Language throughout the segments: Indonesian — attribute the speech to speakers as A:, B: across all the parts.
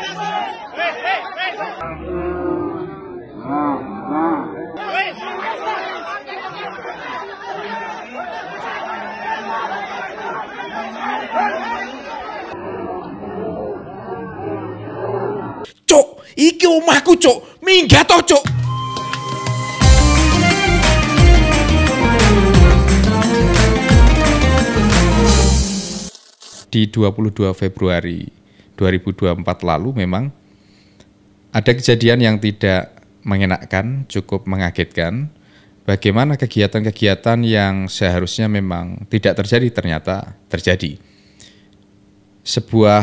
A: Cuk,
B: iki omahku cuk, minggat to cuk. Di 22 Februari 2024 lalu memang ada kejadian yang tidak mengenakkan, cukup mengagetkan. Bagaimana kegiatan-kegiatan yang seharusnya memang tidak terjadi ternyata terjadi. Sebuah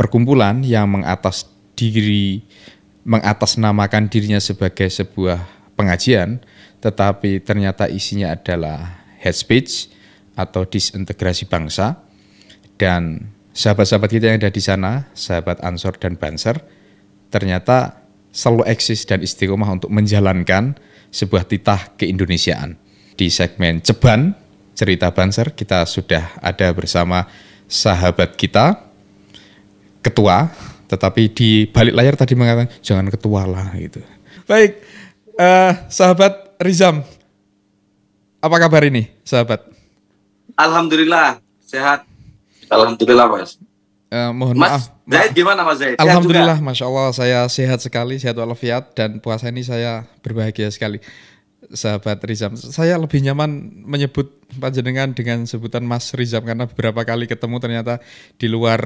B: perkumpulan yang mengatas diri mengatasnamakan dirinya sebagai sebuah pengajian, tetapi ternyata isinya adalah hate speech atau disintegrasi bangsa dan sahabat-sahabat kita yang ada di sana, sahabat Ansor dan Banser, ternyata selalu eksis dan istiqomah untuk menjalankan sebuah titah keindonesiaan. Di segmen Ceban, cerita Banser, kita sudah ada bersama sahabat kita, ketua, tetapi di balik layar tadi mengatakan, jangan ketua lah gitu. Baik, uh, sahabat Rizam, apa kabar ini sahabat?
A: Alhamdulillah, sehat. Alhamdulillah Mas.
B: Uh, mohon Mas, maaf. Zaid
A: gimana Mas Zaid? Alhamdulillah,
B: juga? masya Allah saya sehat sekali, sehat walafiat dan puasa ini saya berbahagia sekali. Sahabat Rizam, saya lebih nyaman menyebut panjenengan dengan sebutan Mas Rizam karena beberapa kali ketemu ternyata di luar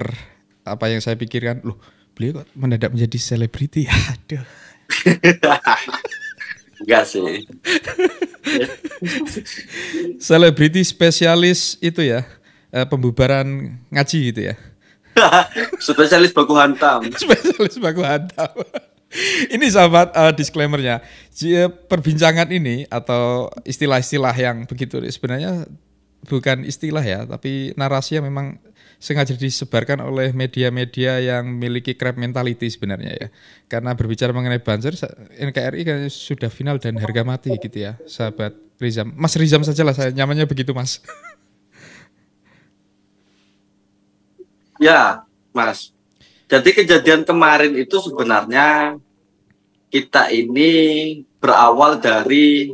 B: apa yang saya pikirkan, loh beliau kok mendadak menjadi selebriti, aduh.
A: Enggak sih.
B: Selebriti spesialis itu ya. Eh, pembubaran ngaji gitu ya.
A: Spesialis baku hantam. Spesialis baku hantam. ini sahabat uh, disclaimernya,
B: eh, perbincangan ini atau istilah-istilah yang begitu sebenarnya bukan istilah ya, tapi narasi yang memang sengaja disebarkan oleh media-media yang memiliki crap mentality sebenarnya ya. Karena berbicara mengenai banjir, NKRI kan sudah final dan harga mati gitu ya, sahabat Rizam. Mas Rizam sajalah saya nyamannya begitu mas.
A: Ya, Mas. Jadi kejadian kemarin itu sebenarnya kita ini berawal dari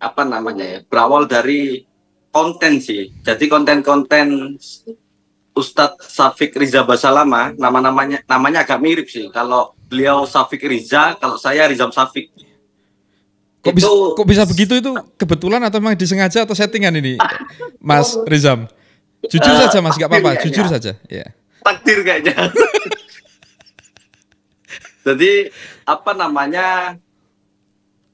A: apa namanya ya? Berawal dari konten sih. Jadi konten-konten Ustadz Safik Riza Basalama, nama-namanya namanya agak mirip sih. Kalau beliau Safik Riza, kalau saya Rizam Safik.
B: Kok itu, bisa kok bisa begitu itu kebetulan atau memang disengaja atau settingan ini, Mas Rizam?
A: Jujur uh, saja Mas, nggak apa-apa, jujur ya. saja. Ya. Yeah takdir kayaknya jadi apa namanya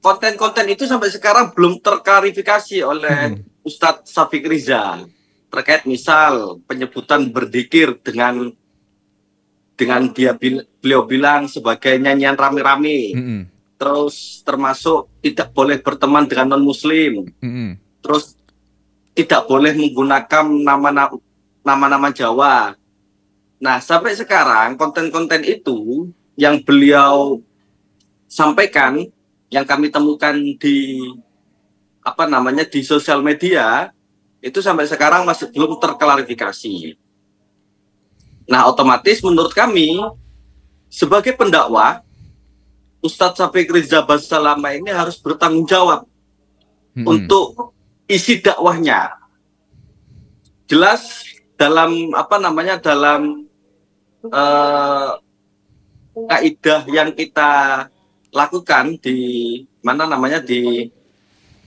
A: konten-konten itu sampai sekarang belum terklarifikasi oleh hmm. Ustadz Safiq Riza terkait misal penyebutan berdikir dengan dengan dia beliau bilang sebagai nyanyian rame-rame hmm. terus termasuk tidak boleh berteman dengan non muslim hmm. terus tidak boleh menggunakan nama-nama nama-nama Jawa Nah, sampai sekarang konten-konten itu yang beliau sampaikan, yang kami temukan di apa namanya di sosial media itu sampai sekarang masih belum terklarifikasi. Nah, otomatis menurut kami sebagai pendakwah Ustadz Safiq Riza Basalama ini harus bertanggung jawab hmm. untuk isi dakwahnya. Jelas dalam apa namanya dalam Eh, kaidah yang kita lakukan di mana namanya di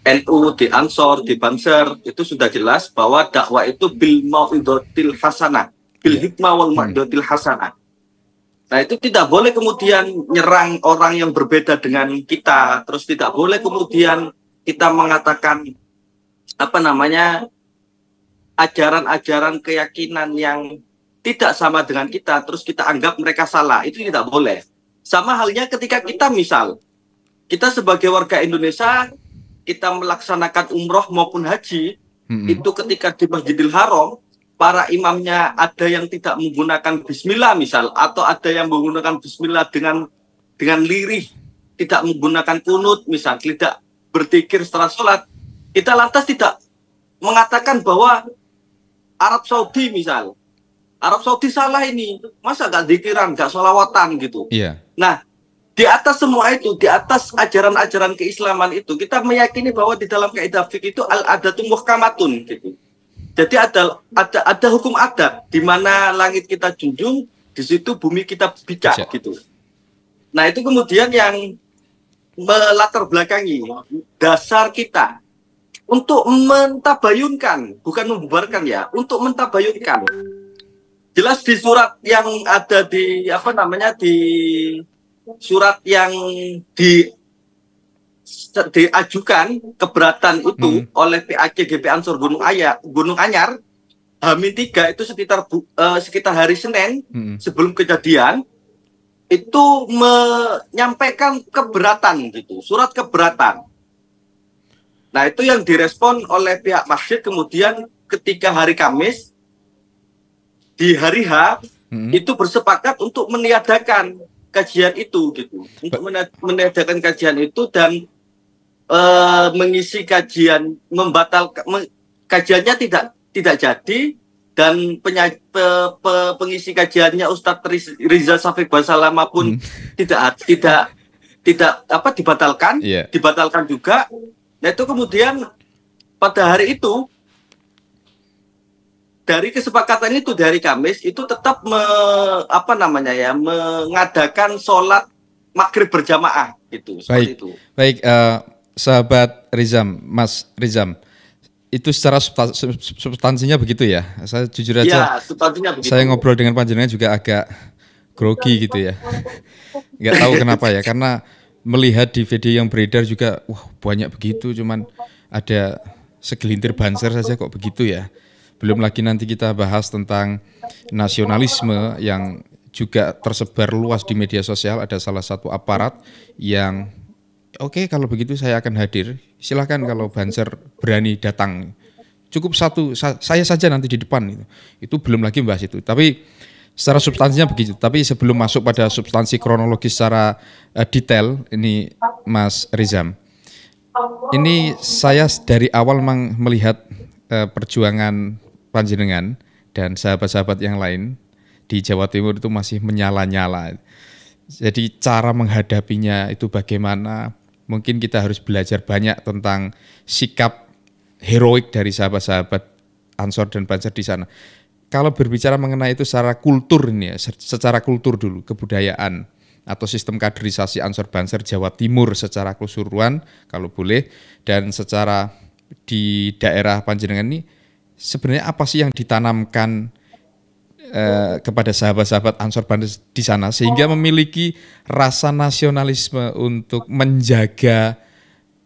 A: NU, di Ansor, di Banser itu sudah jelas bahwa dakwah itu bil mau'idotil hasanah, bil iya. hikmah wal mau'idotil hasanah. Nah itu tidak boleh kemudian nyerang orang yang berbeda dengan kita, terus tidak boleh kemudian kita mengatakan apa namanya ajaran-ajaran keyakinan yang tidak sama dengan kita, terus kita anggap mereka salah, itu tidak boleh. Sama halnya ketika kita misal, kita sebagai warga Indonesia, kita melaksanakan umroh maupun haji, hmm. itu ketika di Masjidil Haram, para imamnya ada yang tidak menggunakan bismillah misal, atau ada yang menggunakan bismillah dengan dengan lirih, tidak menggunakan kunut misal, tidak berpikir setelah sholat, kita lantas tidak mengatakan bahwa Arab Saudi misal Arab Saudi salah ini. Masa gak zikiran, gak sholawatan gitu. Iya. Nah, di atas semua itu, di atas ajaran-ajaran keislaman itu, kita meyakini bahwa di dalam kaidah fikih itu al tumbuh muhkamatun gitu. Jadi ada ada ada hukum adat di mana langit kita junjung, di situ bumi kita bijak gitu. Nah, itu kemudian yang melatar belakangi dasar kita untuk mentabayunkan, bukan membubarkan ya, untuk mentabayunkan jelas di surat yang ada di apa namanya di surat yang di diajukan keberatan itu hmm. oleh PAC GP Ansor Gunung Ayah Gunung Anyar Hamin 3 itu sekitar bu, uh, sekitar hari Senin hmm. sebelum kejadian itu menyampaikan keberatan gitu surat keberatan Nah, itu yang direspon oleh pihak masjid kemudian ketika hari Kamis di hari H hmm. itu bersepakat untuk meniadakan kajian itu gitu untuk meniadakan kajian itu dan e, mengisi kajian membatalkan me, kajiannya tidak tidak jadi dan penya, pe, pe, pengisi kajiannya Ustadz Riza Safiq Basalama pun hmm. tidak tidak tidak apa dibatalkan yeah. dibatalkan juga nah itu kemudian pada hari itu dari kesepakatan itu dari Kamis itu tetap me, apa namanya ya mengadakan sholat maghrib berjamaah gitu seperti baik, itu.
B: Baik, uh, sahabat Rizam, Mas Rizam, itu secara substansinya begitu ya? Saya jujur iya, aja, ya, substansinya begitu. saya ngobrol dengan panjenengan juga agak grogi gitu ya, nggak tahu kenapa ya, karena melihat di video yang beredar juga, wah banyak begitu, cuman ada segelintir banser saja kok begitu ya belum lagi nanti kita bahas tentang nasionalisme yang juga tersebar luas di media sosial. Ada salah satu aparat yang oke okay, kalau begitu saya akan hadir. Silahkan kalau Banser berani datang. Cukup satu saya saja nanti di depan itu. belum lagi membahas itu. Tapi secara substansinya begitu. Tapi sebelum masuk pada substansi kronologis secara eh, detail ini Mas Rizam. Ini saya dari awal memang melihat eh, perjuangan panjenengan dan sahabat-sahabat yang lain di Jawa Timur itu masih menyala-nyala. Jadi cara menghadapinya itu bagaimana? Mungkin kita harus belajar banyak tentang sikap heroik dari sahabat-sahabat Ansor dan Banser di sana. Kalau berbicara mengenai itu secara kultur ini ya, secara kultur dulu, kebudayaan atau sistem kaderisasi Ansor Banser Jawa Timur secara keseluruhan kalau boleh dan secara di daerah Panjenengan ini sebenarnya apa sih yang ditanamkan uh, kepada sahabat-sahabat Ansor Bandar di sana sehingga oh. memiliki rasa nasionalisme untuk menjaga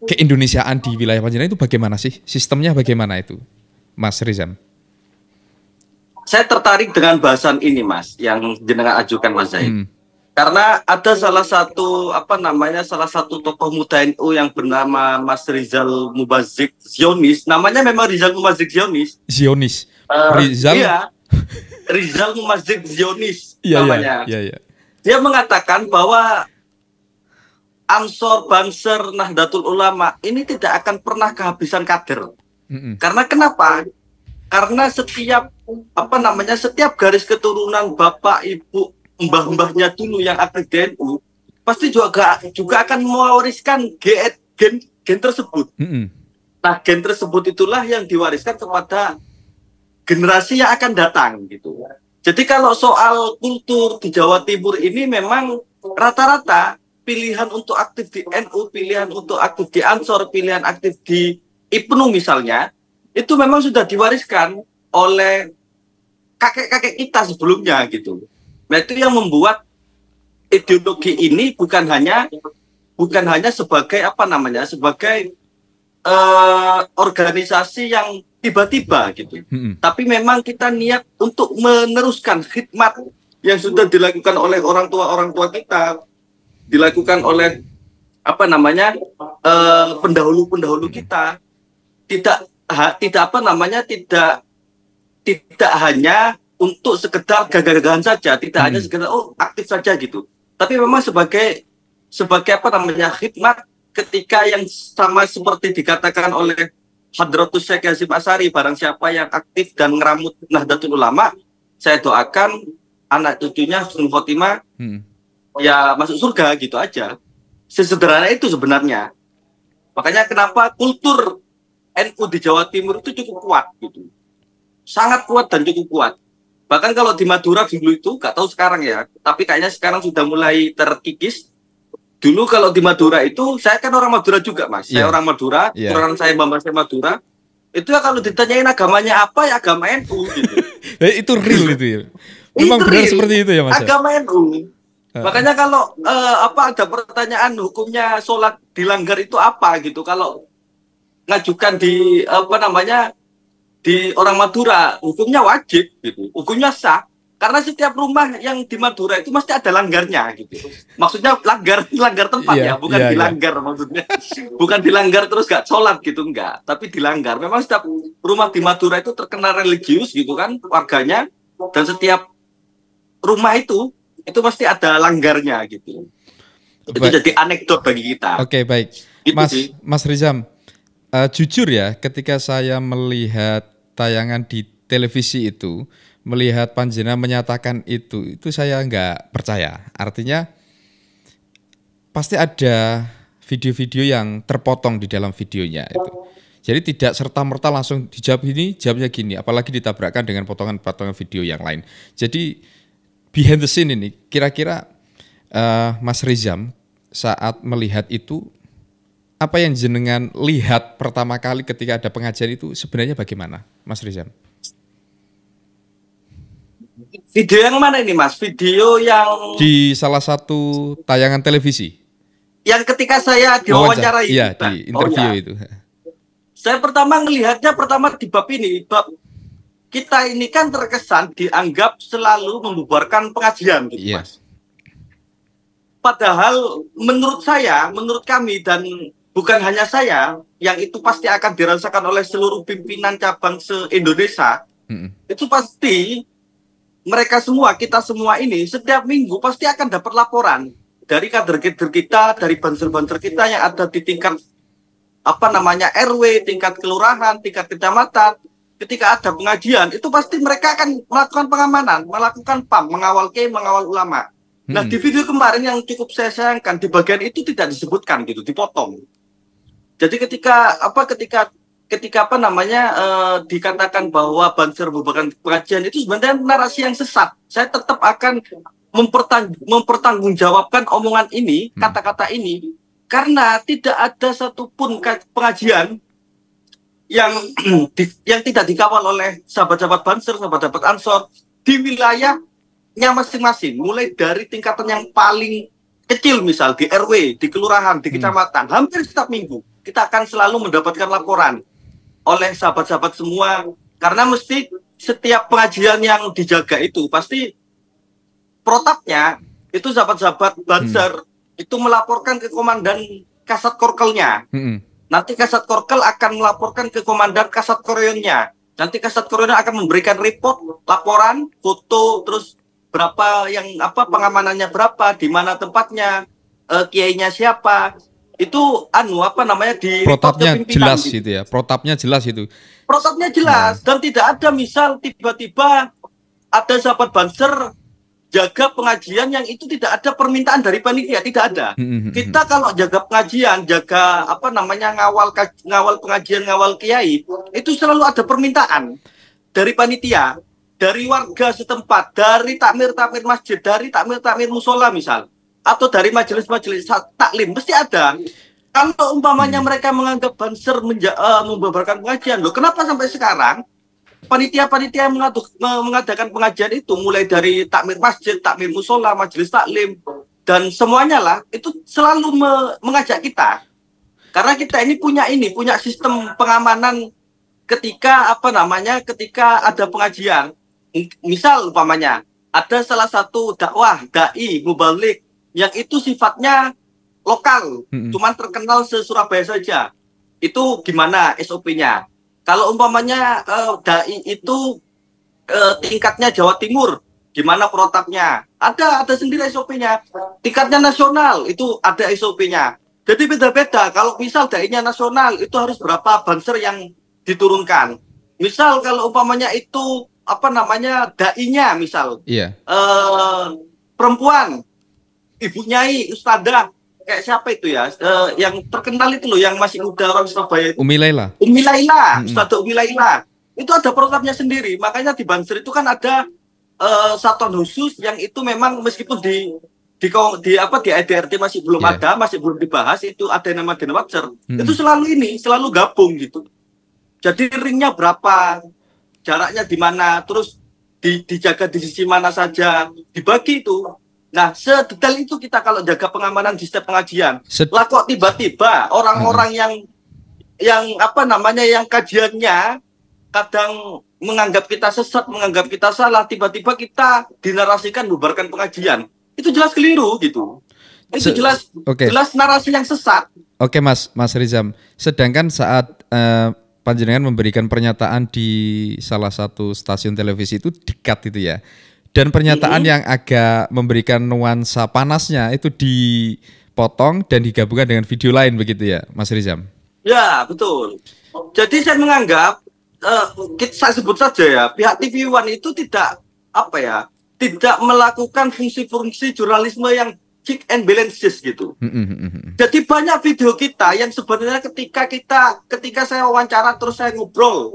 B: keindonesiaan di wilayah Panjenengan itu bagaimana sih? Sistemnya bagaimana itu? Mas Rizam.
A: Saya tertarik dengan bahasan ini, Mas, yang jenengan ajukan Mas Zaid. Hmm. Karena ada salah satu apa namanya salah satu tokoh muda NU yang bernama Mas Rizal Mubazik Zionis. Namanya memang Rizal Mubazik Zionis.
B: Zionis. Uh, Rizal. Iya.
A: Rizal Mubazik Zionis iya, iya, namanya. Iya, iya, iya. Dia mengatakan bahwa Ansor Banser Nahdlatul Ulama ini tidak akan pernah kehabisan kader. Mm -mm. Karena kenapa? Karena setiap apa namanya setiap garis keturunan bapak ibu mbah-mbahnya dulu yang aktif DNU pasti juga juga akan mewariskan gen gen, gen tersebut. Mm -hmm. Nah, gen tersebut itulah yang diwariskan kepada generasi yang akan datang gitu. Jadi kalau soal kultur di Jawa Timur ini memang rata-rata pilihan untuk aktif di NU, pilihan untuk aktif di Ansor, pilihan aktif di Ibnu misalnya, itu memang sudah diwariskan oleh kakek-kakek kita sebelumnya gitu. Nah itu yang membuat ideologi ini bukan hanya bukan hanya sebagai apa namanya sebagai uh, organisasi yang tiba-tiba gitu, hmm. tapi memang kita niat untuk meneruskan khidmat yang sudah dilakukan oleh orang tua orang tua kita, dilakukan oleh apa namanya uh, eh, pendahulu pendahulu kita, tidak ha, tidak apa namanya tidak tidak hanya untuk sekedar gagal-gagalan saja, tidak hmm. hanya sekedar oh aktif saja gitu. Tapi memang sebagai sebagai apa namanya khidmat ketika yang sama seperti dikatakan oleh Hadratus Syekh Yazid Asari barang siapa yang aktif dan ngeramut Nahdlatul Ulama saya doakan anak cucunya Husnul Khotimah hmm. ya masuk surga gitu aja sesederhana itu sebenarnya makanya kenapa kultur NU di Jawa Timur itu cukup kuat gitu sangat kuat dan cukup kuat Bahkan kalau di Madura dulu itu, gak tahu sekarang ya, tapi kayaknya sekarang sudah mulai terkikis. Dulu kalau di Madura itu, saya kan orang Madura juga, Mas. Yeah. Saya iya. orang Madura, yeah. Iya. orang saya mama saya Madura. Itu ya kalau ditanyain agamanya apa, ya agama NU gitu.
B: Eh, itu real gitu ya?
A: itu ya. Memang itu benar real. seperti itu ya, Mas. Ya? Agama NU. Makanya kalau uh, apa ada pertanyaan hukumnya sholat dilanggar itu apa gitu kalau ngajukan di apa namanya di orang Madura hukumnya wajib gitu hukumnya sah karena setiap rumah yang di Madura itu mesti ada langgarnya gitu maksudnya langgar langgar tempat yeah, ya bukan yeah, iya. dilanggar yeah. maksudnya bukan dilanggar terus gak sholat gitu enggak tapi dilanggar memang setiap rumah di Madura itu terkena religius gitu kan warganya dan setiap rumah itu itu pasti ada langgarnya gitu baik. jadi anekdot bagi kita oke okay, baik gitu Mas sih.
B: Mas Rizam uh, jujur ya ketika saya melihat tayangan di televisi itu melihat Panjena menyatakan itu itu saya nggak percaya artinya pasti ada video-video yang terpotong di dalam videonya itu jadi tidak serta merta langsung dijawab ini jawabnya gini apalagi ditabrakkan dengan potongan-potongan video yang lain jadi behind the scene ini kira-kira uh, Mas Rizam saat melihat itu apa yang jenengan lihat pertama kali ketika ada pengajian itu sebenarnya bagaimana, Mas Rizan?
A: Video yang mana ini, Mas? Video yang
B: di salah satu tayangan televisi.
A: Yang ketika saya diwawancarai, iya, di interview oh, iya. itu. Saya pertama melihatnya pertama di bab ini, bab kita ini kan terkesan dianggap selalu membubarkan pengajian, gitu, yes. Iya. Mas. Padahal menurut saya, menurut kami dan bukan hanya saya, yang itu pasti akan dirasakan oleh seluruh pimpinan cabang se-Indonesia. Hmm. Itu pasti mereka semua, kita semua ini setiap minggu pasti akan dapat laporan dari kader-kader kita, dari banser-banser kita yang ada di tingkat apa namanya RW, tingkat kelurahan, tingkat kecamatan. Ketika ada pengajian, itu pasti mereka akan melakukan pengamanan, melakukan PAM, mengawal ke mengawal ulama. Nah, di video kemarin yang cukup saya sayangkan di bagian itu tidak disebutkan gitu, dipotong. Jadi ketika apa ketika ketika apa namanya e, dikatakan bahwa banser merupakan pengajian itu sebenarnya narasi yang sesat. Saya tetap akan mempertang mempertanggungjawabkan omongan ini, hmm. kata-kata ini karena tidak ada satupun pengajian yang di, yang tidak dikawal oleh sahabat-sahabat banser, sahabat-sahabat ansor di wilayahnya masing-masing, mulai dari tingkatan yang paling kecil misal di RW, di kelurahan, di hmm. kecamatan, hmm. hampir setiap minggu kita akan selalu mendapatkan laporan oleh sahabat-sahabat semua karena mesti setiap pengajian yang dijaga itu pasti protapnya itu sahabat-sahabat Banser hmm. itu melaporkan ke komandan kasat korkelnya. Hmm. Nanti kasat korkel akan melaporkan ke komandan kasat koreonnya. Nanti kasat koreonnya akan memberikan report, laporan, foto, terus berapa yang apa pengamanannya berapa, di mana tempatnya, uh, kiainya siapa itu anu apa namanya di protapnya jelas gitu.
B: itu ya protapnya jelas itu
A: protapnya jelas nah. dan tidak ada misal tiba-tiba ada sahabat banser jaga pengajian yang itu tidak ada permintaan dari panitia tidak ada hmm, hmm, hmm, kita kalau jaga pengajian jaga apa namanya ngawal ngawal pengajian ngawal kiai itu selalu ada permintaan dari panitia dari warga setempat dari takmir takmir masjid dari takmir takmir musola misal atau dari majelis-majelis taklim mesti ada. Kalau umpamanya hmm. mereka menganggap banser menja, uh, membubarkan pengajian, loh kenapa sampai sekarang panitia-panitia yang mengadakan pengajian itu mulai dari takmir masjid, takmir musola, majelis taklim dan semuanya lah itu selalu me mengajak kita. Karena kita ini punya ini, punya sistem pengamanan ketika apa namanya ketika ada pengajian. Misal umpamanya ada salah satu dakwah dai mubalik yang itu sifatnya lokal, -hmm. cuman terkenal se Surabaya saja. Itu gimana SOP-nya? Kalau umpamanya uh, dai itu uh, tingkatnya Jawa Timur, gimana protapnya? Ada ada sendiri SOP-nya. Tingkatnya nasional itu ada SOP-nya. Jadi beda-beda. Kalau misal dai-nya nasional itu harus berapa banser yang diturunkan. Misal kalau umpamanya itu apa namanya dai-nya misal. Yeah. Iya. Uh, perempuan Ibu Nyai, Ustazah, kayak siapa itu ya? Uh, yang terkenal itu loh, yang masih muda orang Surabaya itu.
B: Umi Laila. Umi Laila,
A: Umi Laila. Itu ada protapnya sendiri. Makanya di Banser itu kan ada uh, satuan khusus yang itu memang meskipun di di, di apa di ADRT masih belum yeah. ada, masih belum dibahas itu ada nama Dana Watcher. Hmm. Itu selalu ini, selalu gabung gitu. Jadi ringnya berapa, jaraknya di mana, terus di, dijaga di sisi mana saja, dibagi itu. Nah, sedetail itu kita kalau jaga pengamanan di setiap pengajian. Set... Lah kok tiba-tiba orang-orang hmm. yang yang apa namanya yang kajiannya kadang menganggap kita sesat, menganggap kita salah, tiba-tiba kita dinarasikan bubarkan pengajian. Itu jelas keliru gitu. Itu Se jelas okay. jelas narasi yang sesat.
B: Oke, okay, Mas Mas Rizam. Sedangkan saat uh, Panjenengan memberikan pernyataan di salah satu stasiun televisi itu dekat itu ya dan pernyataan hmm. yang agak memberikan nuansa panasnya itu dipotong dan digabungkan dengan video lain begitu ya, Mas Rizam?
A: Ya, betul. Jadi saya menganggap, uh, kita, saya sebut saja ya, pihak TV One itu tidak, apa ya, tidak melakukan fungsi-fungsi jurnalisme yang check and balances gitu.
B: mm
A: Jadi banyak video kita yang sebenarnya ketika kita ketika saya wawancara terus saya ngobrol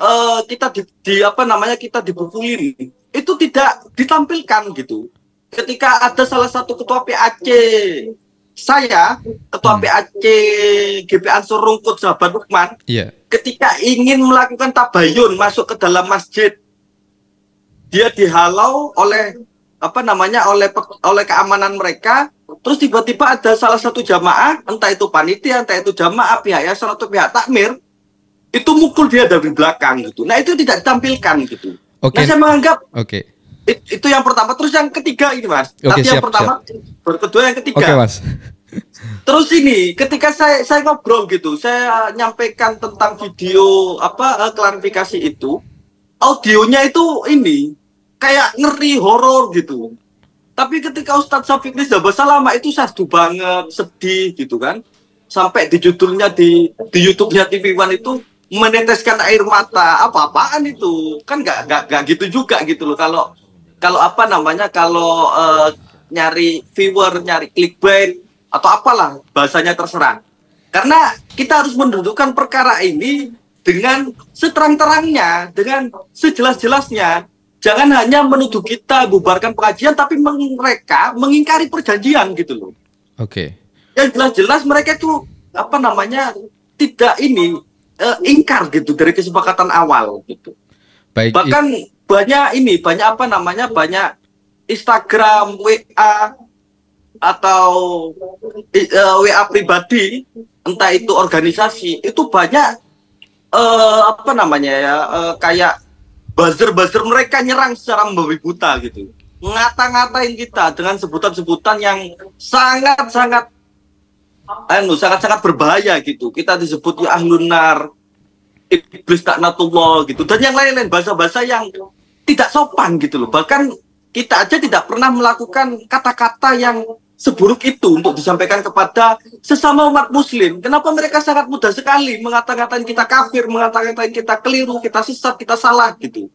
A: uh, kita di, di apa namanya kita dibukulin itu tidak ditampilkan gitu. Ketika ada salah satu ketua PAC saya ketua hmm. PAC GP Ansor Rungkut Sahabat Lukman yeah. ketika ingin melakukan tabayun masuk ke dalam masjid dia dihalau oleh apa namanya oleh oleh keamanan mereka terus tiba-tiba ada salah satu jamaah entah itu panitia entah itu jamaah pihak ya satu pihak takmir itu mukul dia dari belakang gitu. Nah itu tidak ditampilkan gitu. Okay. Nah saya menganggap okay. it, itu yang pertama. Terus yang ketiga ini mas. Okay, Tapi siap, yang pertama, siap. kedua yang ketiga. Okay, mas. Terus ini ketika saya saya ngobrol gitu, saya nyampaikan tentang video apa eh, klarifikasi itu, audionya itu ini kayak ngeri horor gitu. Tapi ketika Ustadz Syafiq Rizal lama itu sadu banget, sedih gitu kan. Sampai di judulnya di di YouTube-nya TV One itu meneteskan air mata apa-apaan itu kan gak, gak, gak gitu juga gitu loh kalau kalau apa namanya kalau uh, nyari viewer nyari clickbait atau apalah bahasanya terserah karena kita harus mendudukkan perkara ini dengan seterang-terangnya dengan sejelas-jelasnya jangan hanya menuduh kita bubarkan pengajian tapi mereka mengingkari perjanjian gitu loh oke okay. yang jelas-jelas mereka itu apa namanya tidak ini uh, ingkar gitu dari kesepakatan awal gitu. Baik, Bahkan banyak ini banyak apa namanya banyak Instagram, WA atau uh, eh, WA pribadi, entah itu organisasi, itu banyak uh, apa namanya ya uh, kayak buzzer-buzzer mereka nyerang secara membabi buta gitu. Ngata-ngatain kita dengan sebutan-sebutan yang sangat-sangat anu sangat-sangat berbahaya gitu. Kita disebut ya iblis nar, iblis taknatullah gitu. Dan yang lain-lain bahasa-bahasa yang tidak sopan gitu loh. Bahkan kita aja tidak pernah melakukan kata-kata yang seburuk itu untuk disampaikan kepada sesama umat muslim. Kenapa mereka sangat mudah sekali mengatakan kita kafir, mengatakan kita keliru, kita sesat, kita salah gitu.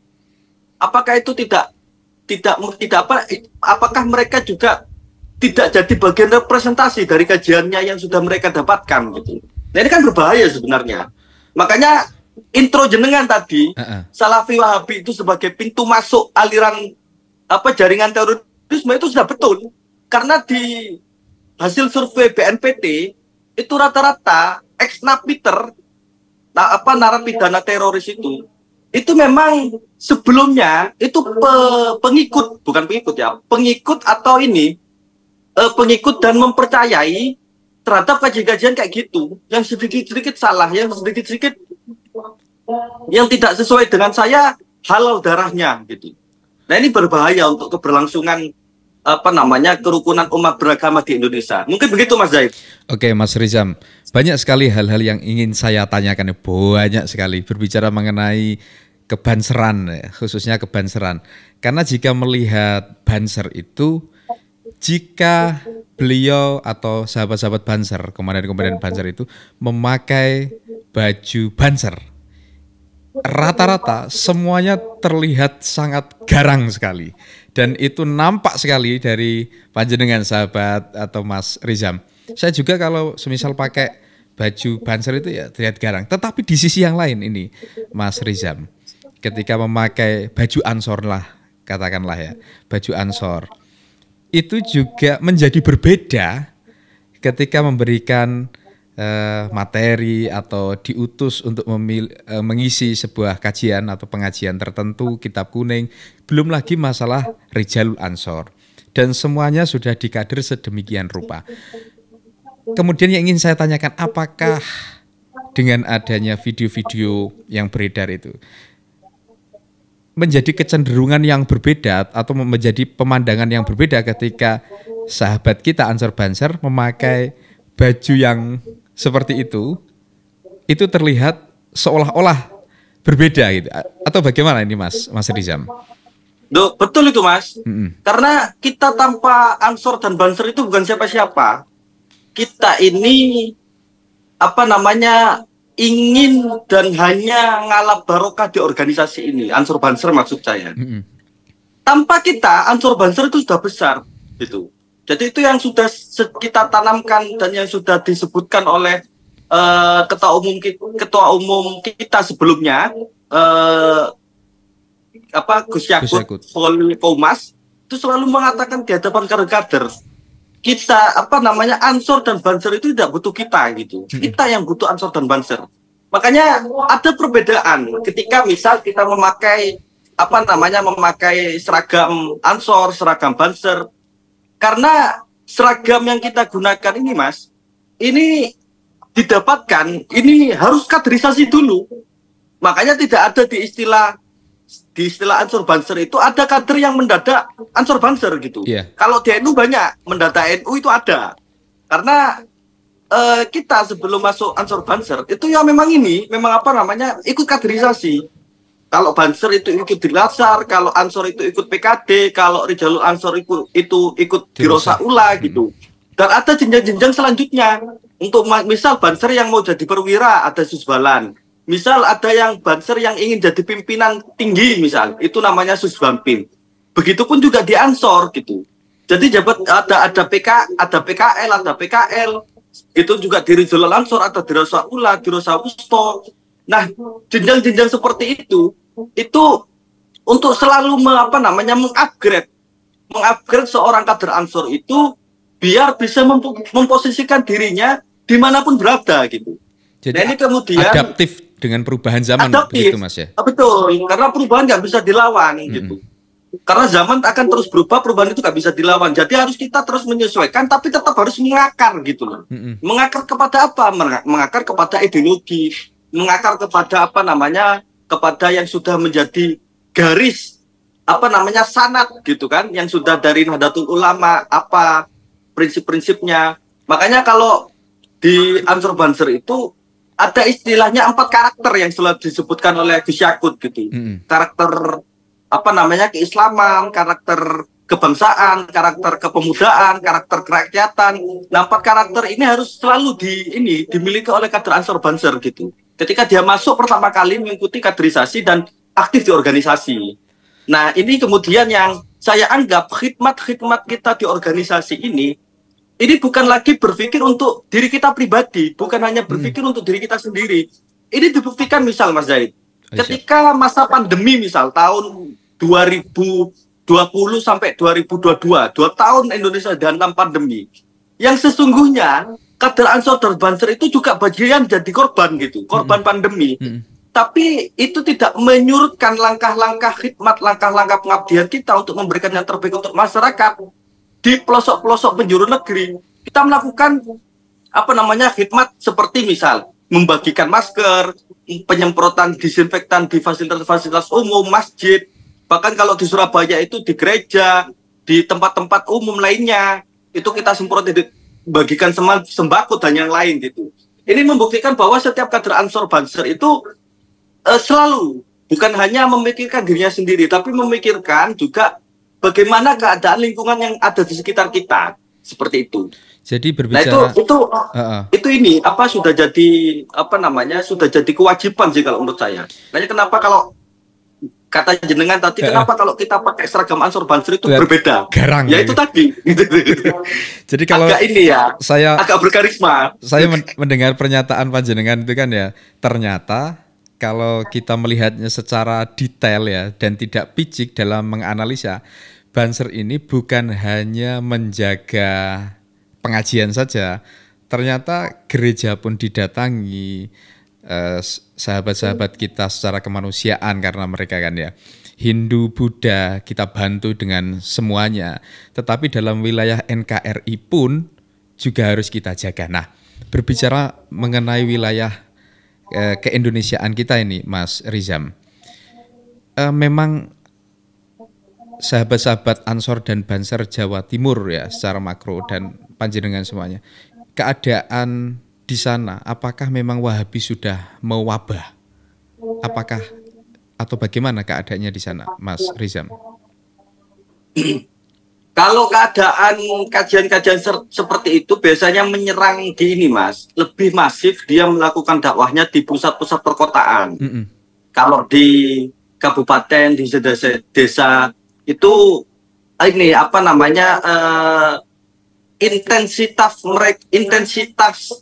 A: Apakah itu tidak tidak tidak apa apakah mereka juga tidak jadi bagian representasi dari kajiannya yang sudah mereka dapatkan gitu. Nah ini kan berbahaya sebenarnya. Makanya intro jenengan tadi uh -uh. Salafi Wahabi itu sebagai pintu masuk aliran apa jaringan terorisme itu sudah betul karena di hasil survei BNPT itu rata-rata ex napiter nah, apa narapidana teroris itu itu memang sebelumnya itu pe pengikut bukan pengikut ya pengikut atau ini uh, pengikut dan mempercayai terhadap kajian-kajian kayak gitu yang sedikit-sedikit salah yang sedikit-sedikit yang tidak sesuai dengan saya halal darahnya gitu nah ini berbahaya untuk keberlangsungan apa namanya kerukunan umat beragama di Indonesia mungkin begitu Mas Zaid
B: Oke Mas Rizam banyak sekali hal-hal yang ingin saya tanyakan banyak sekali berbicara mengenai kebanseran khususnya kebanseran karena jika melihat banser itu jika beliau atau sahabat-sahabat Banser, komandan-komandan Banser itu memakai baju Banser, rata-rata semuanya terlihat sangat garang sekali. Dan itu nampak sekali dari panjenengan sahabat atau Mas Rizam. Saya juga kalau semisal pakai baju Banser itu ya terlihat garang. Tetapi di sisi yang lain ini Mas Rizam ketika memakai baju ansor lah katakanlah ya baju ansor itu juga menjadi berbeda ketika memberikan uh, materi atau diutus untuk memil uh, mengisi sebuah kajian atau pengajian tertentu kitab kuning belum lagi masalah rijalul ansor dan semuanya sudah dikader sedemikian rupa kemudian yang ingin saya tanyakan apakah dengan adanya video-video yang beredar itu menjadi kecenderungan yang berbeda atau menjadi pemandangan yang berbeda ketika sahabat kita Ansar Banser memakai baju yang seperti itu itu terlihat seolah-olah berbeda gitu atau bagaimana ini Mas Mas Rizam?
A: Duh, betul itu Mas. Mm -hmm. Karena kita tanpa Ansor dan Banser itu bukan siapa-siapa. Kita ini apa namanya ingin dan hanya ngalap barokah di organisasi ini ansur banser maksud saya mm -hmm. tanpa kita ansur banser itu sudah besar gitu jadi itu yang sudah kita tanamkan dan yang sudah disebutkan oleh uh, ketua umum ketua umum kita sebelumnya uh, apa Gus Yakut Komas itu selalu mengatakan di hadapan kader-kader kita apa namanya ansor dan banser itu tidak butuh kita gitu. Hmm. Kita yang butuh ansor dan banser. Makanya ada perbedaan ketika misal kita memakai apa namanya memakai seragam ansor, seragam banser. Karena seragam yang kita gunakan ini, Mas, ini didapatkan ini harus kaderisasi dulu. Makanya tidak ada di istilah di istilah ansur banser itu ada kader yang mendadak ansur banser gitu. Yeah. Kalau di NU banyak mendadak NU itu ada karena uh, kita sebelum masuk ansur banser itu ya memang ini memang apa namanya ikut kaderisasi. Kalau banser itu ikut dilasar, kalau ansur itu ikut PKD, kalau Rijalul Ansor itu, itu ikut dirosa ula hmm. gitu. Dan ada jenjang-jenjang selanjutnya untuk misal banser yang mau jadi perwira ada susbalan, Misal ada yang banser yang ingin jadi pimpinan tinggi misal, itu namanya susbampin. Begitupun juga di Ansor gitu. Jadi jabat ada ada PK, ada PKL, ada PKL. itu juga di Rizal Ansor ada di Rosa Ula, di Usto. Nah, jenjang-jenjang seperti itu itu untuk selalu me, apa namanya mengupgrade mengupgrade seorang kader Ansor itu biar bisa memposisikan dirinya dimanapun berada gitu. Jadi nah, ini kemudian adaptif
B: dengan perubahan zaman Adaptif. begitu Mas ya.
A: Ah, betul, karena perubahan nggak bisa dilawan mm -hmm. gitu. Karena zaman akan terus berubah, perubahan itu nggak bisa dilawan. Jadi harus kita terus menyesuaikan, tapi tetap harus mengakar gitu loh. Mm -hmm. Mengakar kepada apa? Mengakar kepada ideologi, mengakar kepada apa namanya? Kepada yang sudah menjadi garis apa namanya sanat gitu kan, yang sudah dari Nahdlatul Ulama apa prinsip-prinsipnya. Makanya kalau di Ansor Banser itu ada istilahnya empat karakter yang selalu disebutkan oleh Gus Yakut gitu. Hmm. Karakter apa namanya keislaman, karakter kebangsaan, karakter kepemudaan, karakter kerakyatan. Nah, empat karakter ini harus selalu di ini dimiliki oleh kader Ansor Banser gitu. Ketika dia masuk pertama kali mengikuti kaderisasi dan aktif di organisasi. Nah, ini kemudian yang saya anggap khidmat-khidmat kita di organisasi ini ini bukan lagi berpikir untuk diri kita pribadi, bukan hanya hmm. berpikir hmm. untuk diri kita sendiri. Ini dibuktikan misal Mas Zaid, ketika masa pandemi misal tahun 2020 sampai 2022, dua tahun Indonesia dalam pandemi, yang sesungguhnya kader Ansor dan Banser itu juga bagian jadi korban gitu, korban hmm. pandemi. Hmm. Tapi itu tidak menyurutkan langkah-langkah khidmat, langkah-langkah pengabdian kita untuk memberikan yang terbaik untuk masyarakat di pelosok-pelosok penjuru negeri kita melakukan apa namanya khidmat seperti misal membagikan masker, penyemprotan disinfektan di fasilitas-fasilitas umum, masjid, bahkan kalau di Surabaya itu di gereja, di tempat-tempat umum lainnya itu kita semprot bagikan sembako dan yang lain gitu. Ini membuktikan bahwa setiap kader Ansor Banser itu uh, selalu bukan hanya memikirkan dirinya sendiri, tapi memikirkan juga bagaimana keadaan lingkungan yang ada di sekitar kita seperti itu.
B: Jadi nah, berbicara. Nah itu itu uh, uh.
A: itu ini apa sudah jadi apa namanya sudah jadi kewajiban sih kalau menurut saya. Nanya kenapa kalau kata jenengan tadi uh, kenapa kalau kita pakai seragam Ansor Bansri itu berbeda? Garang. Ya itu tadi.
B: Jadi kalau agak ini ya saya
A: agak berkarisma.
B: Saya mendengar pernyataan panjenengan itu kan ya ternyata kalau kita melihatnya secara detail ya dan tidak picik dalam menganalisa Banser ini bukan hanya menjaga pengajian saja, ternyata gereja pun didatangi eh, sahabat sahabat-sahabat kita secara kemanusiaan karena mereka kan ya Hindu, Buddha kita bantu dengan semuanya. Tetapi dalam wilayah NKRI pun juga harus kita jaga. Nah, berbicara mengenai wilayah eh, keindonesiaan kita ini, Mas Rizam, eh, memang sahabat-sahabat Ansor dan Banser Jawa Timur ya secara makro dan panjenengan semuanya. Keadaan di sana apakah memang Wahabi sudah mewabah? Apakah atau bagaimana keadaannya
A: di sana, Mas Rizam? Kalau keadaan kajian-kajian seperti itu biasanya menyerang di ini, Mas. Lebih masif dia melakukan dakwahnya di pusat-pusat perkotaan. Mm -mm. Kalau di kabupaten, di desa, desa itu ah, ini apa namanya uh, intensitas mereka intensitas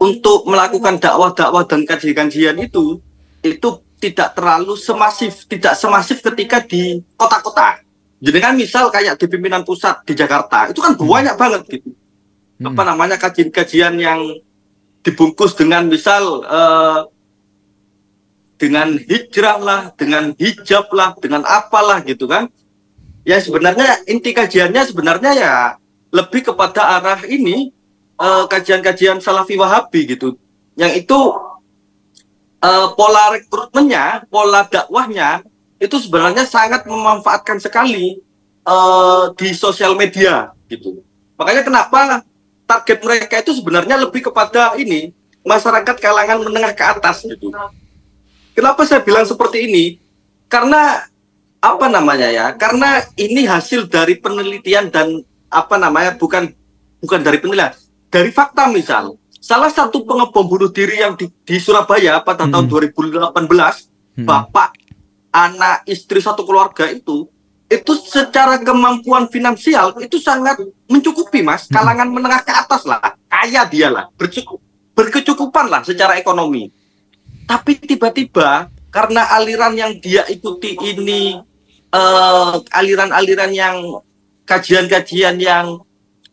A: untuk melakukan dakwah-dakwah dan kajian-kajian itu itu tidak terlalu semasif tidak semasif ketika di kota-kota jadi kan misal kayak di pimpinan pusat di Jakarta itu kan hmm. banyak hmm. banget gitu hmm. apa namanya kajian-kajian yang dibungkus dengan misal uh, dengan hijrah lah dengan hijab lah dengan apalah gitu kan ya sebenarnya inti kajiannya sebenarnya ya lebih kepada arah ini uh, kajian-kajian uh, salafi wahabi gitu yang itu uh, pola rekrutmennya pola dakwahnya itu sebenarnya sangat memanfaatkan sekali uh, di sosial media gitu makanya kenapa target mereka itu sebenarnya lebih kepada ini masyarakat kalangan menengah ke atas gitu kenapa saya bilang seperti ini karena apa namanya ya? Karena ini hasil dari penelitian dan apa namanya bukan bukan dari penelitian, dari fakta misal. Salah satu pengebom bunuh diri yang di, di Surabaya pada hmm. tahun 2018, hmm. bapak, anak, istri satu keluarga itu itu secara kemampuan finansial itu sangat mencukupi mas hmm. kalangan menengah ke atas lah kaya dia lah bercukup berkecukupan lah secara ekonomi tapi tiba-tiba karena aliran yang dia ikuti ini aliran eh, aliran-aliran yang kajian-kajian yang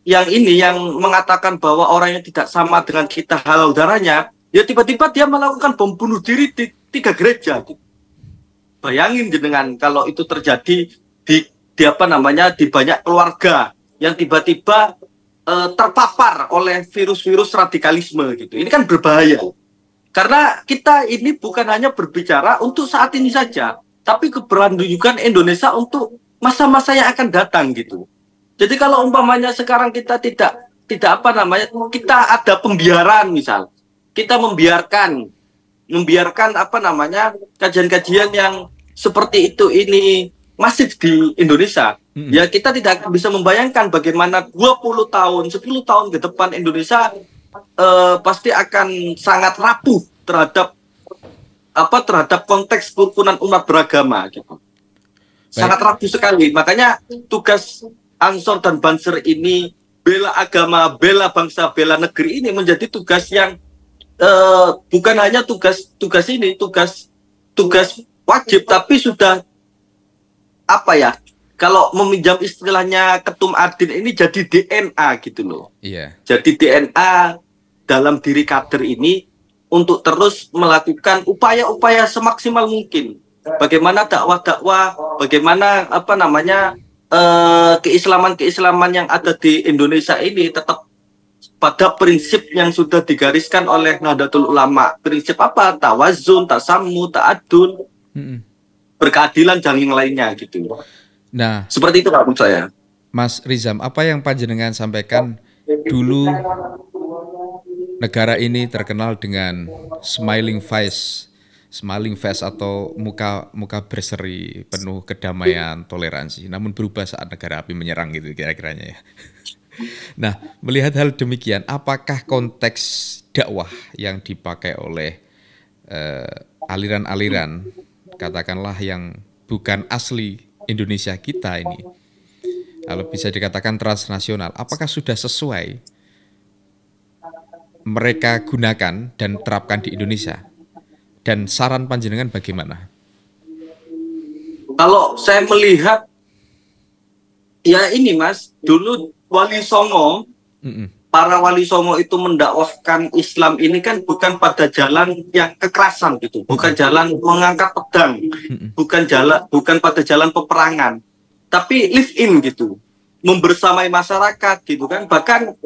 A: yang ini yang mengatakan bahwa orang yang tidak sama dengan kita hal darahnya, ya tiba-tiba dia melakukan bom bunuh diri di tiga gereja. Bayangin dengan kalau itu terjadi di, di apa namanya di banyak keluarga yang tiba-tiba uh, terpapar oleh virus-virus radikalisme gitu. Ini kan berbahaya. Karena kita ini bukan hanya berbicara untuk saat ini saja, tapi keberlanjutan Indonesia untuk masa-masa yang akan datang gitu. Jadi kalau umpamanya sekarang kita tidak tidak apa namanya kita ada pembiaran misal kita membiarkan membiarkan apa namanya kajian-kajian yang seperti itu ini masif di Indonesia hmm. ya kita tidak bisa membayangkan bagaimana 20 tahun 10 tahun ke depan Indonesia eh, pasti akan sangat rapuh terhadap apa terhadap konteks kerukunan umat beragama gitu. Sangat ragu sekali. Makanya tugas Ansor dan Banser ini bela agama, bela bangsa, bela negeri ini menjadi tugas yang eh, bukan hanya tugas tugas ini, tugas tugas wajib tapi sudah apa ya? Kalau meminjam istilahnya Ketum Adin ini jadi DNA gitu loh. Iya. Jadi DNA dalam diri kader ini untuk terus melakukan upaya-upaya semaksimal mungkin. Bagaimana dakwah-dakwah, bagaimana apa namanya eh, keislaman-keislaman yang ada di Indonesia ini tetap pada prinsip yang sudah digariskan oleh Nahdlatul Ulama. Prinsip apa? Tawazun, tasamu, ta'adun, hmm berkeadilan dan yang lainnya gitu. Nah, seperti itu Pak saya.
B: Mas Rizam, apa yang panjenengan sampaikan dulu negara ini terkenal dengan smiling face, smiling face atau muka muka berseri penuh kedamaian, toleransi. Namun berubah saat negara api menyerang gitu kira-kiranya ya. Nah, melihat hal demikian, apakah konteks dakwah yang dipakai oleh eh, aliran-aliran eh, katakanlah yang bukan asli Indonesia kita ini kalau bisa dikatakan transnasional, apakah sudah sesuai mereka gunakan dan terapkan di Indonesia? Dan saran panjenengan bagaimana?
A: Kalau saya melihat, ya ini mas, dulu Wali Songo, mm -mm. para Wali Songo itu mendakwahkan Islam ini kan bukan pada jalan yang kekerasan gitu, bukan mm jalan mengangkat pedang, bukan jalan, bukan pada jalan peperangan, tapi live in gitu, membersamai masyarakat gitu kan, bahkan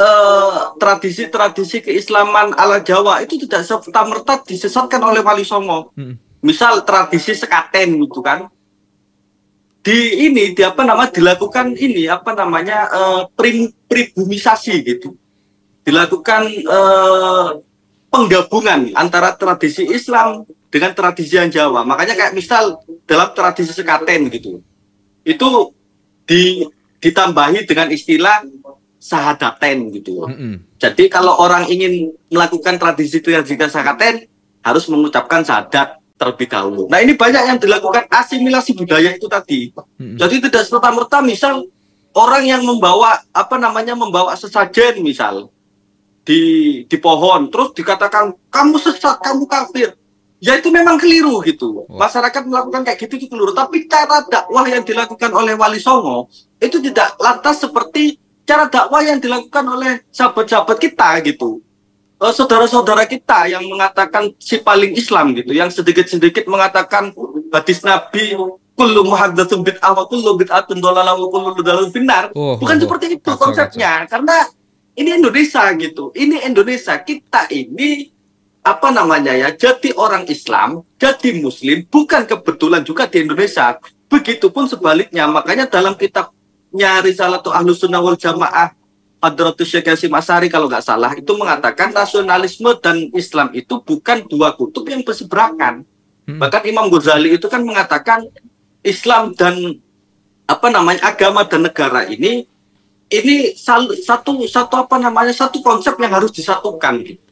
A: Eh, tradisi-tradisi uh, keislaman ala Jawa itu tidak serta merta disesatkan oleh Wali Songo. Hmm. Misal tradisi sekaten gitu kan. Di ini di apa nama dilakukan ini apa namanya uh, prim, pribumisasi gitu. Dilakukan uh, penggabungan antara tradisi Islam dengan tradisi yang Jawa. Makanya kayak misal dalam tradisi sekaten gitu. Itu di ditambahi dengan istilah sahadaten gitu. Mm -hmm. Jadi kalau orang ingin melakukan tradisi itu yang tradisi sahadaten harus mengucapkan sahadat terlebih dahulu. Nah ini banyak yang dilakukan asimilasi budaya itu tadi. Mm -hmm. Jadi tidak serta merta misal orang yang membawa apa namanya membawa sesajen misal di di pohon terus dikatakan kamu sesat kamu kafir ya itu memang keliru gitu. Masyarakat melakukan kayak gitu itu keliru. Tapi cara dakwah yang dilakukan oleh Wali Songo itu tidak lantas seperti cara dakwah yang dilakukan oleh sahabat-sahabat kita gitu eh, saudara-saudara kita yang mengatakan si paling Islam gitu, yang sedikit-sedikit mengatakan hadis Nabi kullu muhaddatsun bid'ah wa kullu bid'atun dalalah wa kullu finnar. Oh, oh, bukan oh. seperti itu konsepnya karena ini Indonesia gitu. Ini Indonesia kita ini apa namanya ya jadi orang Islam jadi Muslim bukan kebetulan juga di Indonesia begitupun sebaliknya makanya dalam kitab kitabnya Risalatul Ahlus Sunnah wal Jamaah Hadratus Syekh Hasyim Asari kalau nggak salah itu mengatakan nasionalisme dan Islam itu bukan dua kutub yang berseberangan. Hmm. Bahkan Imam Ghazali itu kan mengatakan Islam dan apa namanya agama dan negara ini ini satu satu apa namanya satu konsep yang harus disatukan gitu.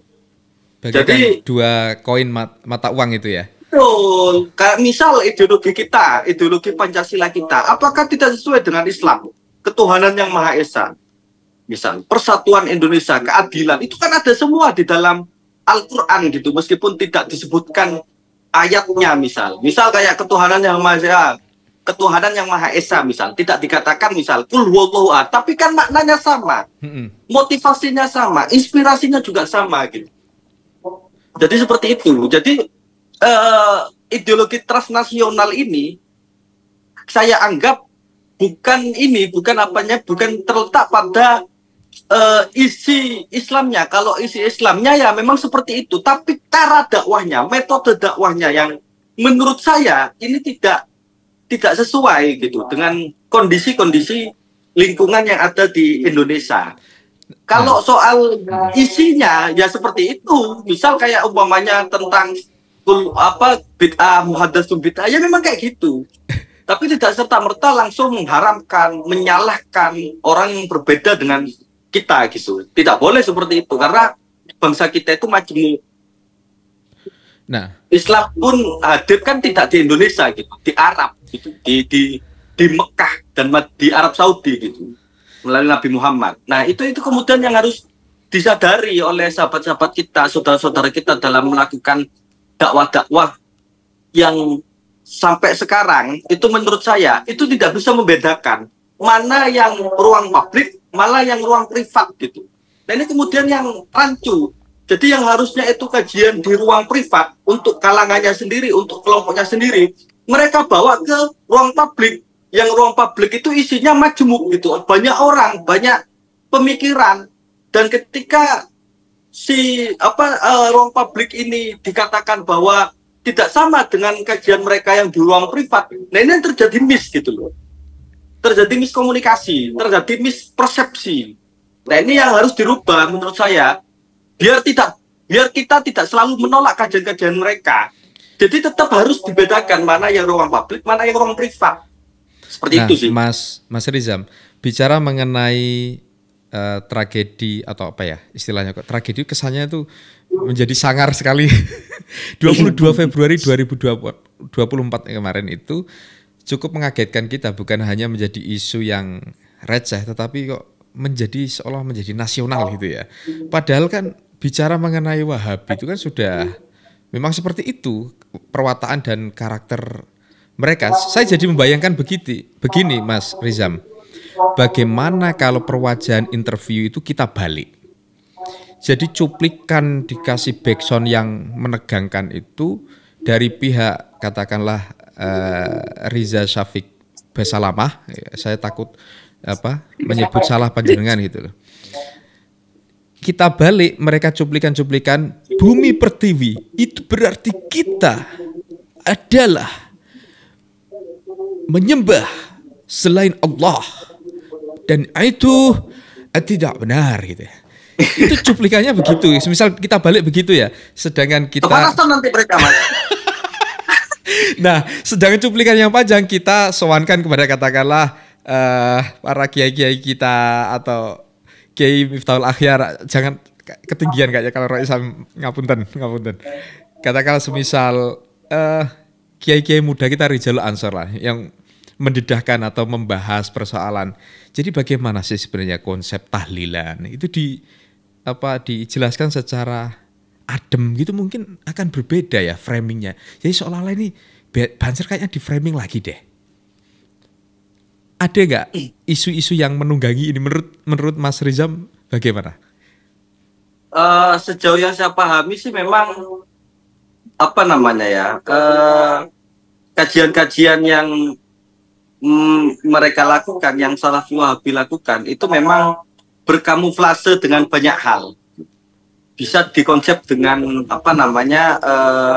B: Bagikan Jadi dua koin mat, mata uang itu ya.
A: Betul. Kayak misal ideologi kita, ideologi Pancasila kita, apakah tidak sesuai dengan Islam? Ketuhanan yang Maha Esa. Misal, persatuan Indonesia, keadilan, itu kan ada semua di dalam Al-Quran gitu, meskipun tidak disebutkan ayatnya misal. Misal kayak ketuhanan yang Maha Esa, ketuhanan yang Maha Esa misal, tidak dikatakan misal, kul wallahu tapi kan maknanya sama. Motivasinya sama, inspirasinya juga sama gitu. Jadi seperti itu. Jadi uh, ideologi transnasional ini saya anggap bukan ini bukan apanya bukan terletak pada uh, isi Islamnya kalau isi Islamnya ya memang seperti itu tapi cara dakwahnya metode dakwahnya yang menurut saya ini tidak tidak sesuai gitu dengan kondisi-kondisi lingkungan yang ada di Indonesia kalau nah. soal isinya ya seperti itu misal kayak umpamanya tentang kul apa bid'ah muhaddatsun bid'ah ya memang kayak gitu. Tapi tidak serta merta langsung mengharamkan, menyalahkan orang yang berbeda dengan kita gitu. Tidak boleh seperti itu karena bangsa kita itu majemuk. Nah, Islam pun hadir kan tidak di Indonesia gitu, di Arab gitu, di di di Mekah dan di Arab Saudi gitu melalui Nabi Muhammad. Nah, itu itu kemudian yang harus disadari oleh sahabat-sahabat kita, saudara-saudara kita dalam melakukan dakwah-dakwah yang sampai sekarang itu menurut saya itu tidak bisa membedakan mana yang ruang publik, mana yang ruang privat gitu. Nah ini kemudian yang rancu. Jadi yang harusnya itu kajian di ruang privat untuk kalangannya sendiri, untuk kelompoknya sendiri, mereka bawa ke ruang publik. Yang ruang publik itu isinya majemuk gitu, banyak orang, banyak pemikiran. Dan ketika si apa uh, ruang publik ini dikatakan bahwa tidak sama dengan kajian mereka yang di ruang privat. Nah ini yang terjadi mis gitu loh. Terjadi miskomunikasi, terjadi mispersepsi. Nah ini yang harus dirubah menurut saya. Biar tidak biar kita tidak selalu menolak kajian-kajian mereka. Jadi tetap harus dibedakan mana yang ruang publik, mana yang ruang privat. Seperti nah, itu sih.
B: Mas Mas Rizam, bicara mengenai Eh, tragedi atau apa ya istilahnya kok tragedi kesannya itu menjadi sangar sekali 22 Februari 2024 kemarin itu cukup mengagetkan kita bukan hanya menjadi isu yang receh tetapi kok menjadi seolah menjadi nasional gitu ya padahal kan bicara mengenai Wahabi itu kan sudah memang seperti itu perwataan dan karakter mereka saya jadi membayangkan begitu begini Mas Rizam bagaimana kalau perwajahan interview itu kita balik. Jadi cuplikan dikasih backsound yang menegangkan itu dari pihak katakanlah uh, Riza Syafiq Basalamah, saya takut apa menyebut salah panjenengan gitu loh. Kita balik mereka cuplikan-cuplikan bumi pertiwi itu berarti kita adalah menyembah selain Allah dan itu eh, tidak benar gitu ya. itu cuplikannya begitu. Ya. Misal kita balik begitu ya, sedangkan kita nanti nah, sedangkan cuplikan yang panjang kita sewankan kepada katakanlah uh, para kiai-kiai kita atau kiai Miftahul Akhyar jangan ketinggian kayaknya kalau Roy ngapunten, ngapunten. Katakanlah semisal uh, kiai-kiai muda kita Rijalul Ansor lah yang mendedahkan atau membahas persoalan. Jadi bagaimana sih sebenarnya konsep tahlilan? Itu di apa dijelaskan secara adem gitu mungkin akan berbeda ya framingnya. Jadi seolah-olah ini Banser kayaknya di framing lagi deh. Ada nggak isu-isu yang menunggangi ini menurut menurut Mas Rizam bagaimana?
A: Uh, sejauh yang saya pahami sih memang apa namanya ya kajian eh, kajian-kajian yang Hmm, mereka lakukan, yang Salafi Wahabi lakukan itu memang berkamuflase dengan banyak hal. Bisa dikonsep dengan apa namanya uh,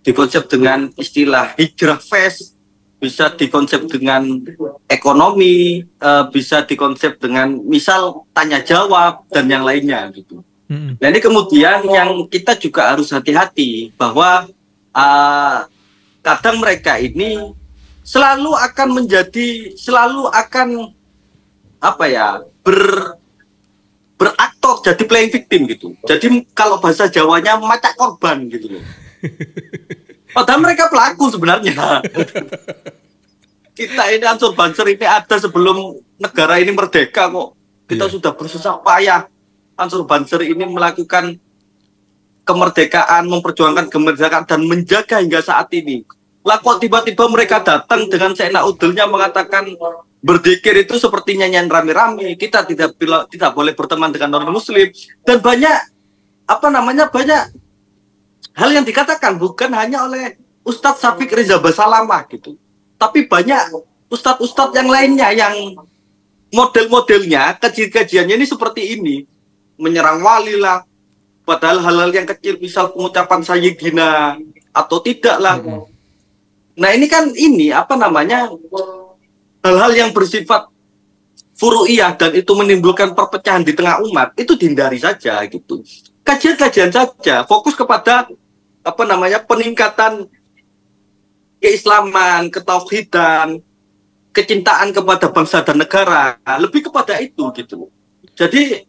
A: dikonsep dengan istilah hijrah face, bisa dikonsep dengan ekonomi, uh, bisa dikonsep dengan misal tanya jawab dan yang lainnya gitu. Hmm. Nah ini kemudian yang kita juga harus hati-hati bahwa uh, kadang mereka ini selalu akan menjadi selalu akan apa ya ber beraktor jadi playing victim gitu. Jadi kalau bahasa Jawanya macak korban gitu loh. Padahal mereka pelaku sebenarnya. Kita ini ansur banser ini ada sebelum negara ini merdeka kok. Kita yeah. sudah bersusah payah. Ansur banser ini melakukan kemerdekaan, memperjuangkan kemerdekaan dan menjaga hingga saat ini. Lah kok tiba-tiba mereka datang dengan seenak udulnya mengatakan berdikir itu seperti nyanyian rame-rame. Kita tidak tidak boleh berteman dengan non muslim dan banyak apa namanya banyak hal yang dikatakan bukan hanya oleh Ustadz Safiq Reza Basalamah gitu. Tapi banyak ustadz-ustadz yang lainnya yang model-modelnya, kajian-kajiannya ini seperti ini. Menyerang wali lah, padahal hal-hal yang kecil misal pengucapan sayyidina atau tidaklah. Nah ini kan ini apa namanya hal-hal yang bersifat furu'iyah dan itu menimbulkan perpecahan di tengah umat itu dihindari saja gitu. Kajian-kajian saja fokus kepada apa namanya peningkatan keislaman, ketauhidan, kecintaan kepada bangsa dan negara, lebih kepada itu gitu. Jadi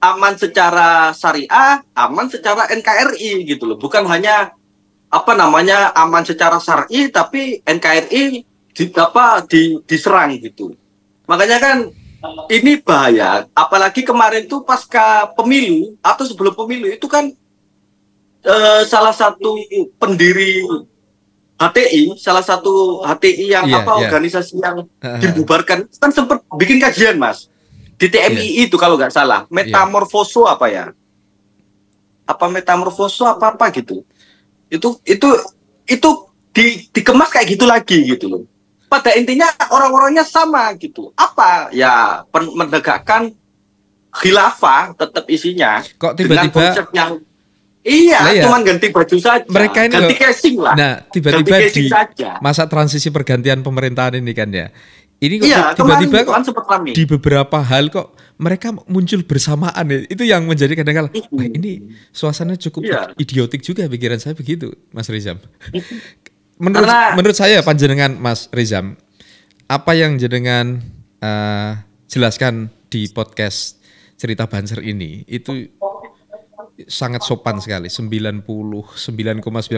A: aman secara syariah, aman secara NKRI gitu loh, bukan hanya apa namanya aman secara syar'i tapi NKRI di, apa di, diserang gitu. Makanya kan ini bahaya, apalagi kemarin tuh pasca pemilu atau sebelum pemilu itu kan eh, salah satu pendiri HTI, salah satu HTI yang yeah, apa yeah. organisasi yang dibubarkan kan sempat bikin kajian mas di iya. TMI yeah. itu kalau nggak salah iya. metamorfoso yeah. apa ya? Apa metamorfoso apa apa gitu? itu itu itu di, dikemas kayak gitu lagi gitu loh pada intinya orang-orangnya sama gitu apa ya pen, menegakkan khilafah tetap isinya kok tiba-tiba konsep yang Iya, nah, iya, cuman ganti baju saja. Mereka ini ganti loh, casing lah. Nah, tiba-tiba di saja.
B: masa transisi pergantian pemerintahan ini kan ya, ini kok iya, tiba-tiba kok kan di beberapa hal kok mereka muncul bersamaan ya. Itu yang menjadi kadang-kadang wah ini suasana cukup iya. idiotik juga pikiran saya begitu, Mas Rizam. menurut Karena... menurut saya panjenengan Mas Rizam, apa yang jenengan uh, jelaskan di podcast cerita banser ini itu oh sangat sopan sekali 99,9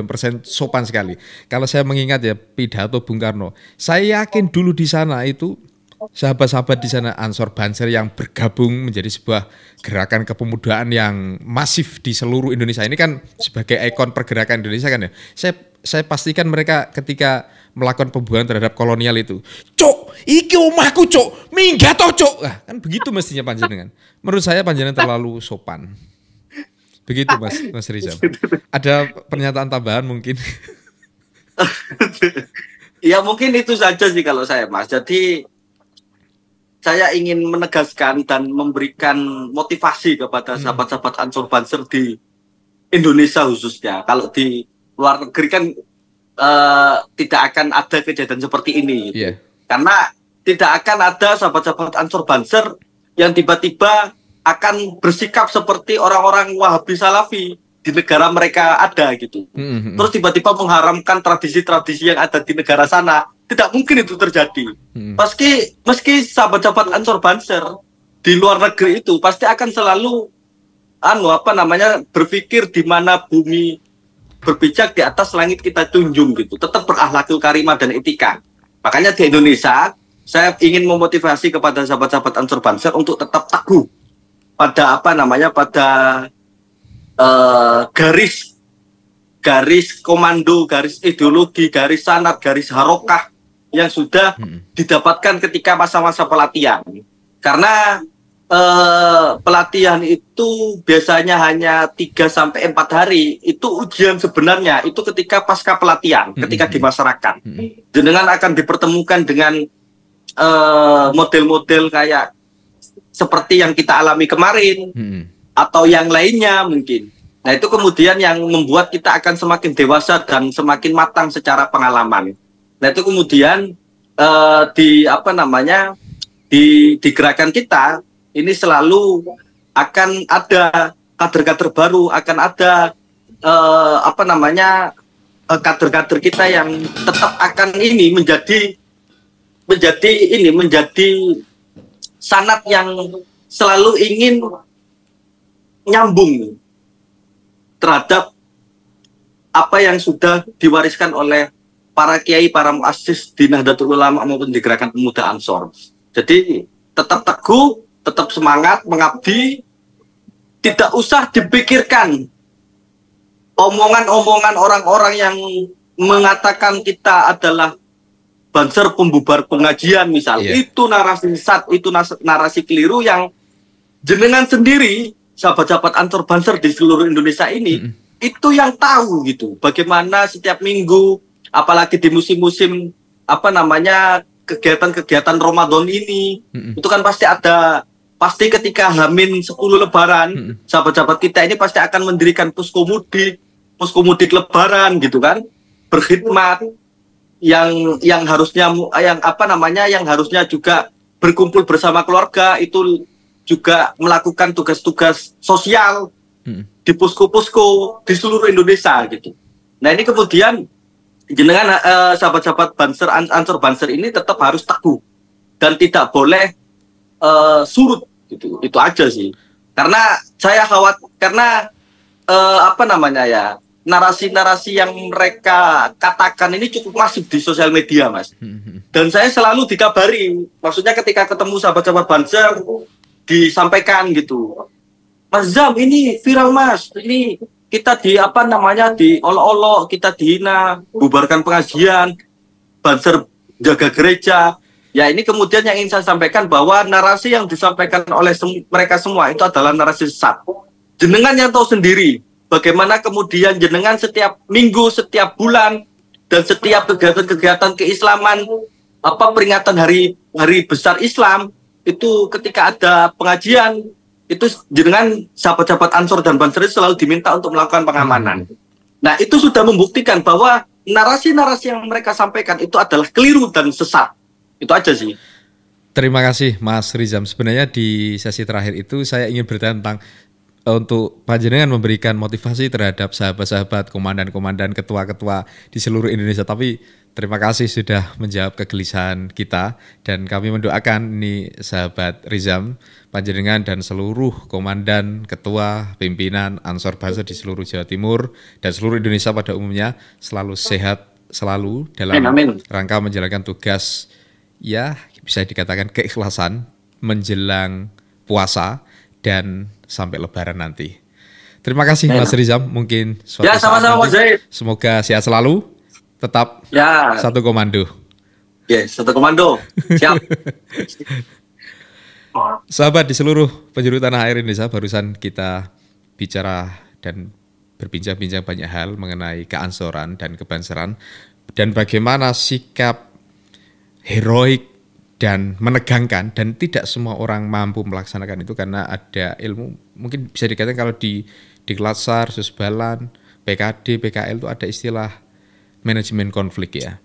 B: persen sopan sekali kalau saya mengingat ya pidato Bung Karno saya yakin dulu di sana itu sahabat-sahabat di sana Ansor Banser yang bergabung menjadi sebuah gerakan kepemudaan yang masif di seluruh Indonesia ini kan sebagai ikon pergerakan Indonesia kan ya saya saya pastikan mereka ketika melakukan pembuangan terhadap kolonial itu. Cok, iki omahku cok, minggat cok. kan begitu mestinya panjenengan. Menurut saya panjenengan terlalu sopan. Begitu Mas Mas Rizal. Ada pernyataan tambahan mungkin?
A: ya mungkin itu saja sih kalau saya Mas. Jadi saya ingin menegaskan dan memberikan motivasi kepada hmm. sahabat-sahabat ansur Banser di Indonesia khususnya. Kalau di luar negeri kan uh, tidak akan ada kejadian seperti ini. Gitu. Yeah. Karena tidak akan ada sahabat-sahabat ansur Banser yang tiba-tiba akan bersikap seperti orang-orang Wahabi Salafi di negara mereka ada gitu. Mm-hmm. Terus tiba-tiba mengharamkan tradisi-tradisi yang ada di negara sana. Tidak mungkin itu terjadi. Mm-hmm. Meski meski sahabat-sahabat Ansor Banser di luar negeri itu pasti akan selalu anu apa namanya berpikir di mana bumi berpijak di atas langit kita tunjung gitu. Tetap berakhlakul karimah dan etika. Makanya di Indonesia saya ingin memotivasi kepada sahabat-sahabat Ansor Banser untuk tetap teguh pada apa namanya pada uh, garis garis komando, garis ideologi, garis sanat, garis harokah yang sudah hmm. didapatkan ketika masa-masa pelatihan. Karena eh, pelatihan itu biasanya hanya 3 sampai empat hari, itu ujian sebenarnya itu ketika pasca pelatihan, hmm. ketika di masyarakat. Dengan hmm. akan dipertemukan dengan eh, model-model eh, kayak seperti yang kita alami kemarin hmm. atau yang lainnya mungkin. Nah itu kemudian yang membuat kita akan semakin dewasa dan semakin matang secara pengalaman. Nah itu kemudian uh, di apa namanya di di gerakan kita ini selalu akan ada kader-kader baru, akan ada uh, apa namanya eh, kader-kader kita yang tetap akan ini menjadi menjadi ini menjadi sanat yang selalu ingin nyambung terhadap apa yang sudah diwariskan oleh para kiai, para muassis di Nahdlatul Ulama maupun di Gerakan Pemuda Ansor. Jadi tetap teguh, tetap semangat, mengabdi, tidak usah dipikirkan omongan-omongan orang-orang yang mengatakan kita adalah banser pembubar pengajian misal yeah. itu narasi sat itu narasi keliru yang jenengan sendiri sahabat-sahabat antar banser di seluruh Indonesia ini mm -hmm. itu yang tahu gitu bagaimana setiap minggu apalagi di musim-musim apa namanya kegiatan-kegiatan Ramadan ini mm -hmm. itu kan pasti ada pasti ketika Hamin 10 lebaran mm -hmm. sahabat-sahabat kita ini pasti akan mendirikan posko mudik lebaran gitu kan berkhidmat yang yang harusnya eh, yang apa namanya yang harusnya juga berkumpul bersama keluarga itu juga melakukan tugas-tugas sosial hmm. di posko-posko di seluruh Indonesia gitu. Nah ini kemudian jenengan eh, sahabat-sahabat banser ansor banser ini tetap harus teguh dan tidak boleh eh, surut gitu. Itu aja sih. Karena saya khawatir karena eh, apa namanya ya narasi-narasi yang mereka katakan ini cukup masif di sosial media, Mas. Dan saya selalu dikabari, maksudnya ketika ketemu sahabat-sahabat Banser disampaikan gitu. Mas Zam ini viral, Mas. Ini kita di apa namanya di olok-olok, kita dihina, bubarkan pengajian, Banser jaga gereja. Ya ini kemudian yang ingin saya sampaikan bahwa narasi yang disampaikan oleh sem mereka semua itu adalah narasi sesat. Jenengan yang tahu sendiri bagaimana kemudian jenengan setiap minggu, setiap bulan dan setiap kegiatan-kegiatan keislaman apa peringatan hari hari besar Islam itu ketika ada pengajian itu jenengan sahabat-sahabat Ansor dan Banser selalu diminta untuk melakukan pengamanan. Nah, itu sudah membuktikan bahwa narasi-narasi yang mereka sampaikan itu adalah keliru dan sesat. Itu aja sih.
B: Terima kasih Mas Rizam. Sebenarnya di sesi terakhir itu saya ingin bertanya tentang Eh, untuk panjenengan memberikan motivasi terhadap sahabat-sahabat komandan-komandan ketua-ketua di seluruh Indonesia tapi terima kasih sudah menjawab kegelisahan kita dan kami mendoakan ini sahabat Rizam panjenengan dan seluruh komandan ketua pimpinan Ansor bahasa di seluruh Jawa Timur dan seluruh Indonesia pada umumnya selalu sehat selalu dalam amin, amin. rangka menjalankan tugas ya bisa dikatakan keikhlasan menjelang puasa dan sampai lebaran nanti.
A: Terima kasih Mas
B: Rizam, mungkin suatu ya, sama -sama saat nanti, semoga sehat selalu, tetap ya. satu komando.
A: Ya, satu komando. Siap.
B: Sahabat di seluruh penjuru tanah air Indonesia, barusan kita bicara dan berbincang-bincang banyak hal mengenai keansoran dan kebanseran dan bagaimana sikap heroik dan menegangkan dan tidak semua orang mampu melaksanakan itu karena ada ilmu mungkin bisa dikatakan kalau di di Klatsar, Susbalan, PKD, PKL itu ada istilah manajemen konflik ya.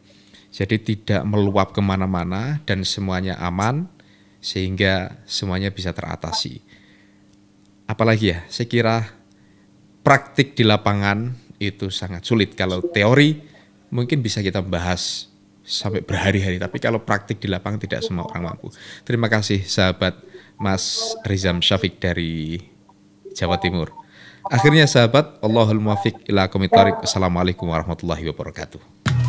B: Jadi tidak meluap kemana-mana dan semuanya aman sehingga semuanya bisa teratasi. Apalagi ya, saya kira praktik di lapangan itu sangat sulit. Kalau teori mungkin bisa kita bahas sampai berhari-hari. Tapi kalau praktik di lapangan tidak semua orang mampu. Terima kasih sahabat Mas Rizam Syafiq dari Jawa Timur. Akhirnya sahabat, Allahul Muafiq ila komitarik. Assalamualaikum warahmatullahi wabarakatuh.